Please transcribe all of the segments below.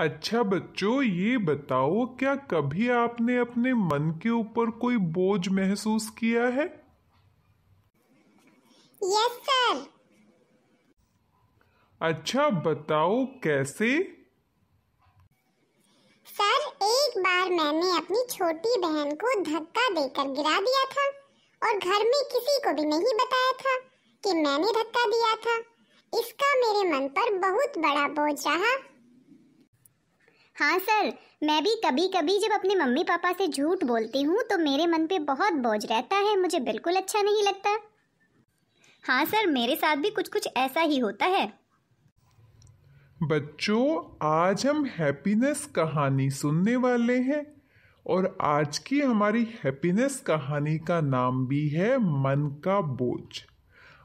अच्छा बच्चों ये बताओ क्या कभी आपने अपने मन के ऊपर कोई बोझ महसूस किया है यस सर अच्छा बताओ कैसे सर एक बार मैंने अपनी छोटी बहन को धक्का देकर गिरा दिया था और घर में किसी को भी नहीं बताया था कि मैंने धक्का दिया था इसका मेरे मन पर बहुत बड़ा बोझ रहा हाँ सर मैं भी कभी कभी जब अपने मम्मी पापा से झूठ बोलती हूँ तो मेरे मन पे बहुत बोझ रहता है मुझे बिल्कुल अच्छा नहीं लगता हाँ सर मेरे साथ भी कुछ कुछ ऐसा ही होता है बच्चों आज हम हैप्पीनेस कहानी सुनने वाले हैं और आज की हमारी हैप्पीनेस कहानी का नाम भी है मन का बोझ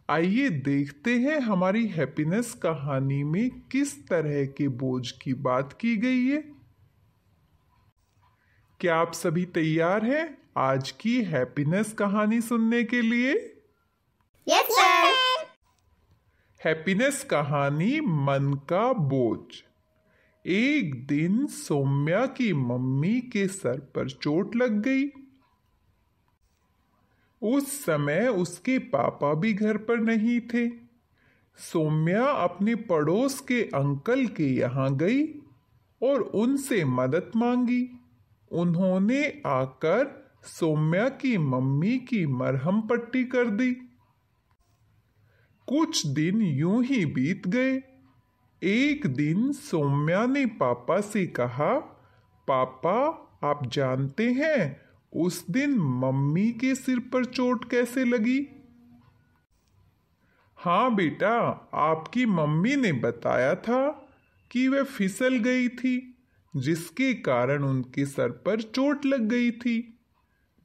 आइए देखते हैं हमारी हैप्पीनेस कहानी में किस तरह के बोझ की बात की गई है क्या आप सभी तैयार हैं आज की हैप्पीनेस कहानी सुनने के लिए यस सर हैप्पीनेस कहानी मन का बोझ एक दिन सोम्या की मम्मी के सर पर चोट लग गई उस समय उसके पापा भी घर पर नहीं थे सोम्या अपने पड़ोस के अंकल के यहाँ गई और उनसे मदद मांगी उन्होंने आकर सोम्या की मम्मी की मरहम पट्टी कर दी कुछ दिन यूं ही बीत गए एक दिन सोम्या ने पापा से कहा पापा आप जानते हैं उस दिन मम्मी के सिर पर चोट कैसे लगी हाँ बेटा आपकी मम्मी ने बताया था कि वह फिसल गई थी जिसके कारण उनके सर पर चोट लग गई थी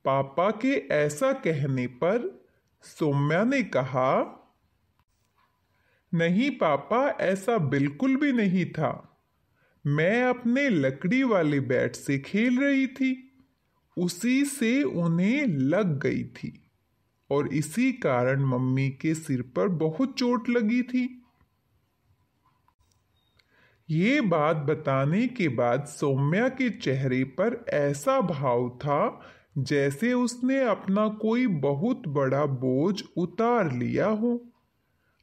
पापा के ऐसा कहने पर सौम्या ने कहा नहीं पापा ऐसा बिल्कुल भी नहीं था मैं अपने लकड़ी वाले बैट से खेल रही थी उसी से उन्हें लग गई थी और इसी कारण मम्मी के सिर पर बहुत चोट लगी थी ये बात बताने के बाद सौम्या के चेहरे पर ऐसा भाव था जैसे उसने अपना कोई बहुत बड़ा बोझ उतार लिया हो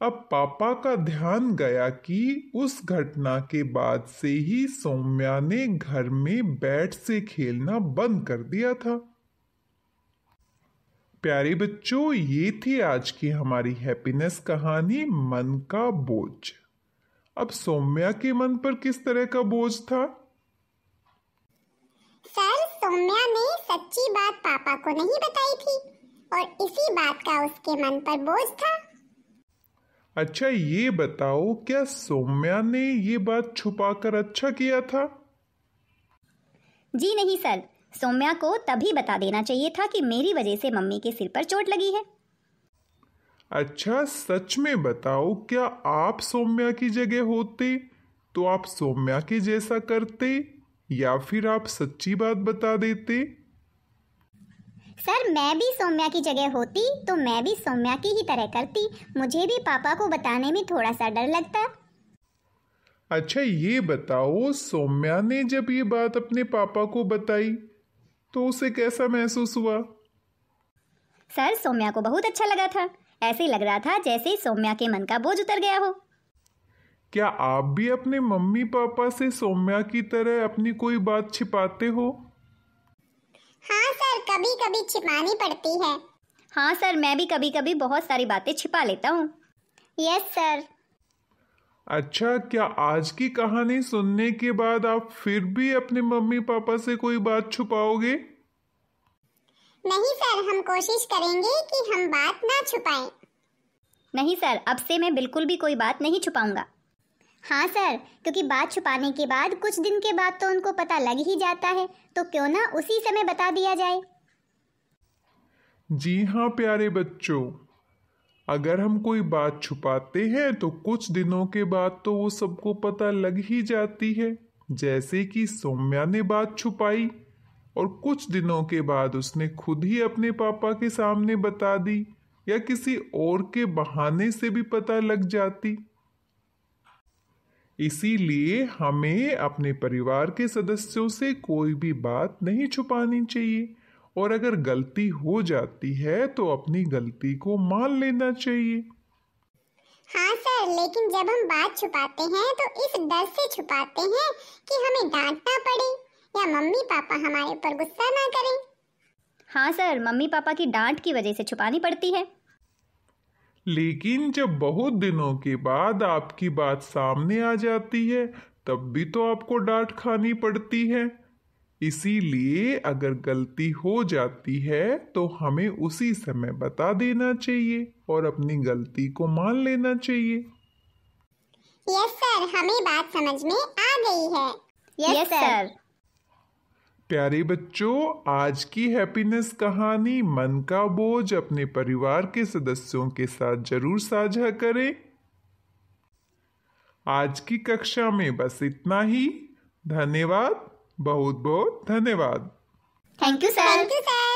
अब पापा का ध्यान गया कि उस घटना के बाद से ही सौम्या ने घर में बैट से खेलना बंद कर दिया था प्यारे बच्चों ये थी आज की हमारी हैप्पीनेस कहानी मन का बोझ अब सौम्या के मन पर किस तरह का बोझ था सर सौम्या ने सच्ची बात पापा को नहीं बताई थी और इसी बात का उसके मन पर बोझ था अच्छा ये बताओ क्या सोम्या ने ये बात छुपाकर अच्छा किया था जी नहीं सर सोम्या को तभी बता देना चाहिए था कि मेरी वजह से मम्मी के सिर पर चोट लगी है अच्छा सच में बताओ क्या आप सोम्या की जगह होते तो आप सोम्या के जैसा करते या फिर आप सच्ची बात बता देते सर मैं भी सौम्या की जगह होती तो मैं भी सौम्या की ही तरह करती मुझे भी पापा को बताने में थोड़ा सा डर लगता अच्छा ये बताओ सौम्या ने जब ये बात अपने पापा को बताई तो उसे कैसा महसूस हुआ सर सौम्या को बहुत अच्छा लगा था ऐसे लग रहा था जैसे सौम्या के मन का बोझ उतर गया हो क्या आप भी अपने मम्मी पापा से सौम्या की तरह अपनी कोई बात छिपाते हो हाँ सर कभी कभी छिपानी पड़ती है हाँ सर मैं भी कभी कभी बहुत सारी बातें छिपा लेता हूँ यस सर अच्छा क्या आज की कहानी सुनने के बाद आप फिर भी अपने मम्मी पापा से कोई बात छुपाओगे नहीं सर हम कोशिश करेंगे कि हम बात ना छुपाएं। नहीं सर अब से मैं बिल्कुल भी कोई बात नहीं छुपाऊंगा हाँ सर क्योंकि बात छुपाने के बाद कुछ दिन के बाद तो उनको पता लग ही जाता है तो क्यों ना उसी समय बता दिया जाए जी हाँ प्यारे बच्चों अगर हम कोई बात छुपाते हैं तो कुछ दिनों के बाद तो वो सबको पता लग ही जाती है जैसे कि सौम्या ने बात छुपाई और कुछ दिनों के बाद उसने खुद ही अपने पापा के सामने बता दी या किसी और के बहाने से भी पता लग जाती इसीलिए हमें अपने परिवार के सदस्यों से कोई भी बात नहीं छुपानी चाहिए और अगर गलती हो जाती है तो अपनी गलती को मान लेना चाहिए हाँ सर लेकिन जब हम बात छुपाते हैं तो इस डर से छुपाते हैं कि हमें डांटना पड़े या मम्मी पापा हमारे ऊपर गुस्सा ना करें हाँ सर मम्मी पापा की डांट की वजह से छुपानी पड़ती है लेकिन जब बहुत दिनों के बाद आपकी बात सामने आ जाती है तब भी तो आपको डांट खानी पड़ती है इसीलिए अगर गलती हो जाती है तो हमें उसी समय बता देना चाहिए और अपनी गलती को मान लेना चाहिए यस सर हमें बात समझ में आ गई है यस सर प्यारे बच्चों आज की हैप्पीनेस कहानी मन का बोझ अपने परिवार के सदस्यों के साथ जरूर साझा करें आज की कक्षा में बस इतना ही धन्यवाद बहुत बहुत धन्यवाद थैंक यू सर